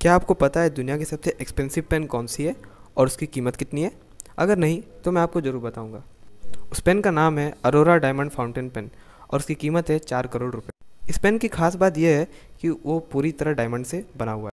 क्या आपको पता है दुनिया की सबसे एक्सपेंसिव पेन कौन सी है और उसकी कीमत कितनी है अगर नहीं तो मैं आपको ज़रूर बताऊँगा उस पेन का नाम है अरोरा डायमंड फाउंटेन पेन और उसकी कीमत है चार करोड़ रुपये इस पेन की खास बात यह है कि वो पूरी तरह डायमंड से बना हुआ है